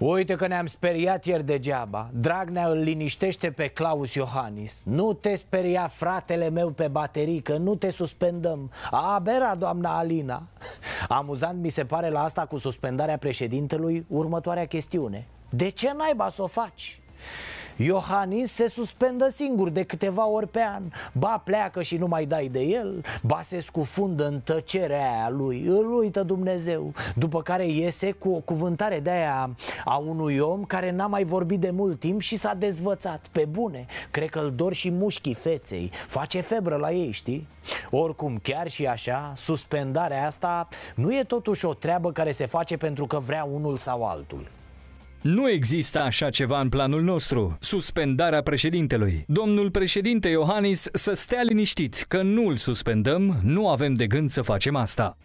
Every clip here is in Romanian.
Uite că ne-am speriat ieri degeaba Dragnea îl liniștește pe Claus Iohannis Nu te speria fratele meu pe baterii Că nu te suspendăm Abera doamna Alina Amuzant mi se pare la asta cu suspendarea președintelui Următoarea chestiune De ce naiba să o faci? Iohannis se suspendă singur de câteva ori pe an Ba pleacă și nu mai dai de el Ba se scufundă în tăcerea aia lui Îl uită Dumnezeu După care iese cu o cuvântare de aia a unui om Care n-a mai vorbit de mult timp și s-a dezvățat Pe bune, cred că îl dor și mușchii feței Face febră la ei, știi? Oricum, chiar și așa, suspendarea asta nu e totuși o treabă care se face pentru că vrea unul sau altul nu există așa ceva în planul nostru. Suspendarea președintelui. Domnul președinte Iohannis să stea liniștit că nu îl suspendăm, nu avem de gând să facem asta.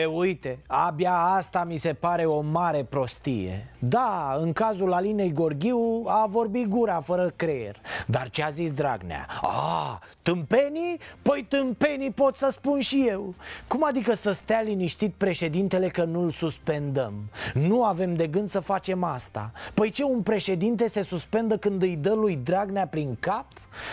E, uite, abia asta mi se pare o mare prostie Da, în cazul Alinei Gorghiu a vorbit gura fără creier Dar ce a zis Dragnea? A, tâmpenii? Păi tâmpenii pot să spun și eu Cum adică să stea liniștit președintele că nu-l suspendăm? Nu avem de gând să facem asta Păi ce, un președinte se suspendă când îi dă lui Dragnea prin cap?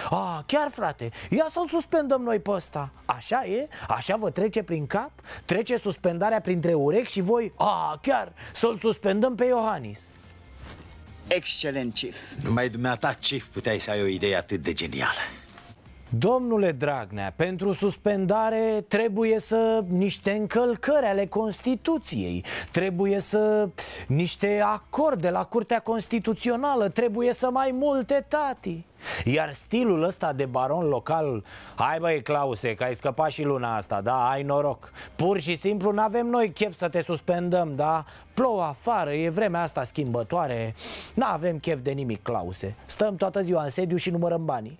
A, chiar frate, ia să-l suspendăm noi pe ăsta Așa e? Așa vă trece prin cap? Trece sus suspendarea printre urechi și voi, a, chiar, să-l suspendăm pe Iohannis. Excelent, Chief. Numai dumneata, Chief, puteai să ai o idee atât de genială. Domnule Dragnea, pentru suspendare trebuie să niște încălcări ale Constituției, trebuie să niște acorde la Curtea Constituțională, trebuie să mai multe tati. Iar stilul ăsta de baron local Hai băi Clause, că ai scăpat și luna asta, da, ai noroc Pur și simplu n-avem noi chef să te suspendăm, da Plouă afară, e vremea asta schimbătoare N-avem chef de nimic, Clause Stăm toată ziua în sediu și numărăm banii